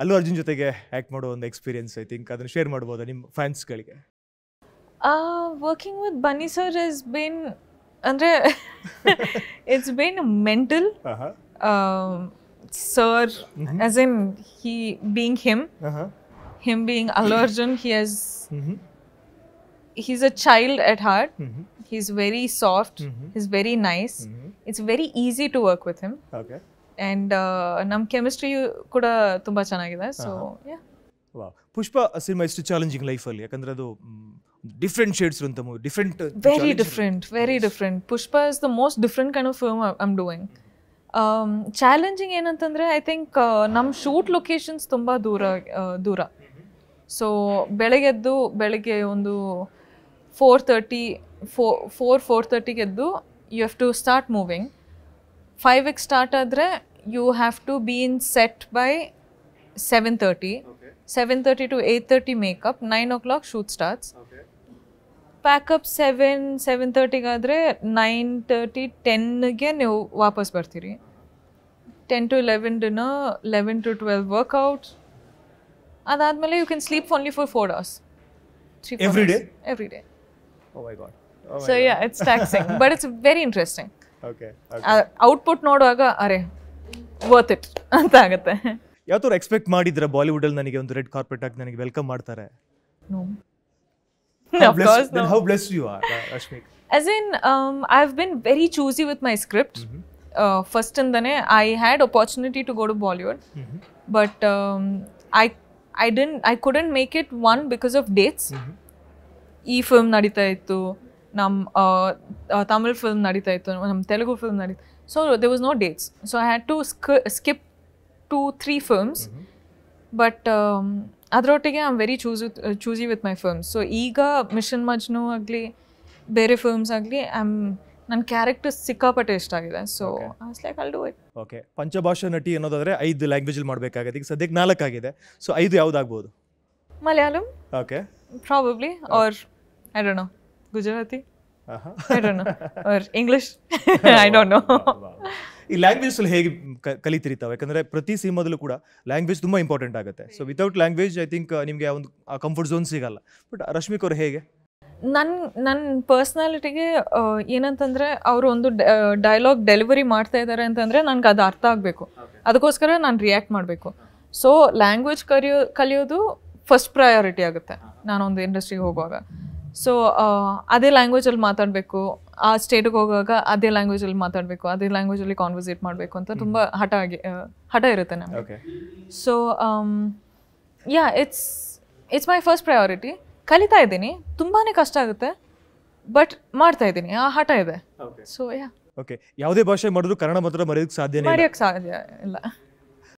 ಅಲ್ಲು ಅರ್ಜುನ್ ಜೊತೆಗೆ ಆ್ಯಕ್ಟ್ ಮಾಡೋ ಒಂದು ಎಕ್ಸ್ಪೀರಿಯನ್ಸ್ ಐ ಥಿಂಕ್ ಅದನ್ನು ಶೇರ್ ಮಾಡ್ಬೋದಾ ನಿಮ್ಮ ಫ್ಯಾನ್ಸ್ಗಳಿಗೆ working with Bunny sir is been ಅಂದರೆ it's been mental sir as in he being him him being Allu Arjun he has he's a child at heart. Mm -hmm. He's very soft. Mm -hmm. He's very nice. Mm -hmm. It's very easy to work with him. Okay. And ನಮ್ಮ chemistry ಕೂಡ ತುಂಬ ಚೆನ್ನಾಗಿದೆ so Pushpa cinema ಇಷ್ಟು challenging ಲೈಫಲ್ಲಿ ಯಾಕಂದ್ರೆ ಅದು different shades ಇರುವಂತ different very different very different Pushpa is the most different kind of film I'm doing challenging ಏನಂತಂದರೆ ಐ ಥಿಂಕ್ ನಮ್ಮ ಶೂಟ್ ಲೊಕೇಶನ್ಸ್ ತುಂಬ ದೂರ uh, ದೂರ ಸೊ ಬೆಳಗ್ಗೆದ್ದು ಬೆಳಗ್ಗೆ ಒಂದು four thirty four four four ತರ್ಟಿಗೆದ್ದು you have to start moving 5 x start adre you have to be in set by 7.30, okay. 7.30 to 8.30 makeup, 9 o'clock shoot starts. Okay. Pack up 7:30 7.30 9.30, 10 again you 10 to 11 dinner, 11 to 12 workout. And you can sleep only for 4 hours. Every day. Every day. Oh my god. Oh so yeah, it's taxing but it's very interesting. Output ನೋಡುವಾಗ ಅರೆ worth it ಅಂತ ಆಗುತ್ತೆ ಯಾವ್ದಾರು expect ಮಾಡಿದ್ರ Bollywood ಅಲ್ಲಿ ನನಗೆ ಒಂದು red carpet ಆಗಿ ನನಗೆ ವೆಲ್ಕಮ್ ಮಾಡ್ತಾರೆ how bless as in I have been very choosy with my script first ಇಂದನೇ I had opportunity to go to Bollywood but I I didn't I couldn't make it one because of dates ಈ film ನಡೀತಾ ಇತ್ತು ನಮ್ಮ Tamil film ನಡೀತಾ ಇತ್ತು ನಮ್ಮ Telugu film ನಡೀತು so there was no dates so I had to skip skip two three films but ಅದರೊಟ್ಟಿಗೆ I am very choose choosy with my films so ಈಗ ಮಿಷನ್ ಮಜ್ನು ಆಗಲಿ ಬೇರೆ ಫಿಲ್ಮ್ಸ್ ಆಗಲಿ ಐ ಆಮ್ ನನ್ನ ಕ್ಯಾರೆಕ್ಟರ್ ಸಿಕ್ಕಾಪಟ್ಟೆ ಇಷ್ಟ ಆಗಿದೆ so like I'll do it okay ಪಂಚಭಾಷಾ ನಟಿ ಅನ್ನೋದಾದರೆ ಐದು ಲ್ಯಾಂಗ್ವೇಜಲ್ಲಿ ಮಾಡಬೇಕಾಗತ್ತೆ ಈಗ ಸದ್ಯಕ್ಕೆ ನಾಲ್ಕು ಆಗಿದೆ ಸೊ ಐದು ಯಾವುದಾಗ್ಬೋದು Malayalam okay probably or I don't know Gujarati? Uh-huh. I don't know. Or English? I don't know. ಈ ಲ್ಯಾಂಗ್ವೇಜ್ ಅಲ್ಲಿ ಹೇಗೆ ಕಲಿತೀರಿ ಯಾಕಂದ್ರೆ ಪ್ರತಿ ಸಿನಿಮಾದಲ್ಲೂ ಕೂಡ ಲ್ಯಾಂಗ್ವೇಜ್ ತುಂಬಾ ಇಂಪಾರ್ಟೆಂಟ್ ಆಗುತ್ತೆ so without language I think ನಿಮಗೆ ಒಂದು ಕಂಫರ್ಟ್ ಝೋನ್ ಸಿಗಲ್ಲ ಬಟ್ uh, ರಶ್ಮಿಕ್ ಅವರು ಹೇಗೆ ನನ್ನ ನನ್ನ ಪರ್ಸ್ನಾಲಿಟಿಗೆ ಏನಂತಂದ್ರೆ ಅವರು ಒಂದು ಡೈಲಾಗ್ ಡೆಲಿವರಿ ಮಾಡ್ತಾ ಇದ್ದಾರೆ ಅಂತಂದ್ರೆ ನನಗೆ ಅದು ಅರ್ಥ ಆಗಬೇಕು ಅದಕ್ಕೋಸ್ಕರ ನಾನು ರಿಯಾಕ್ಟ್ ಮಾಡಬೇಕು ಸೊ ಲ್ಯಾಂಗ್ವೇಜ್ ಕಲಿಯೋ ಕಲಿಯೋದು ಫಸ್ಟ್ ಪ್ರಯಾರಿಟಿ ಆಗುತ್ತೆ uh-huh. ನಾನೊಂದು ಇಂಡಸ್ಟ್ರಿಗೆ ಹೋಗುವಾಗ ಸೊ ಅದೇ ಲ್ಯಾಂಗ್ವೇಜಲ್ಲಿ ಮಾತಾಡಬೇಕು ಆ ಸ್ಟೇಟಿಗೆ ಹೋಗುವಾಗ ಅದೇ ಲ್ಯಾಂಗ್ವೇಜಲ್ಲಿ ಮಾತಾಡಬೇಕು ಅದೇ ಲ್ಯಾಂಗ್ವೇಜಲ್ಲಿ ಕಾನ್ವರ್ಸೇಟ್ ಮಾಡಬೇಕು ಅಂತ ತುಂಬ ಹಠ ಆಗಿ ಹಠ ಇರುತ್ತೆ ನಮಗೆ so yeah it's it's my first priority ಕಲಿತಾ ಇದ್ದೀನಿ ತುಂಬಾ ಕಷ್ಟ ಆಗುತ್ತೆ ಬಟ್ ಮಾಡ್ತಾ ಇದ್ದೀನಿ ಆ ಹಠ ಇದೆ ಸೊ ಯಾ ಓಕೆ ಯಾವುದೇ ಭಾಷೆ ಮಾಡಿದ್ರು ಕನ್ನಡ ಮಾತ್ರ ಮರೆಯೋಕ್ಕೆ ಸಾಧ್ಯ ಮರೆಯೋಕ್ಕೆ ಸಾಧ್ಯ ಇಲ್ಲ